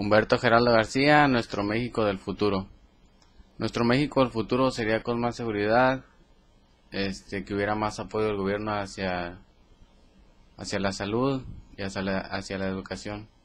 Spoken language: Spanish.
Humberto Geraldo García, Nuestro México del futuro. Nuestro México del futuro sería con más seguridad, este, que hubiera más apoyo del gobierno hacia, hacia la salud y hacia la educación.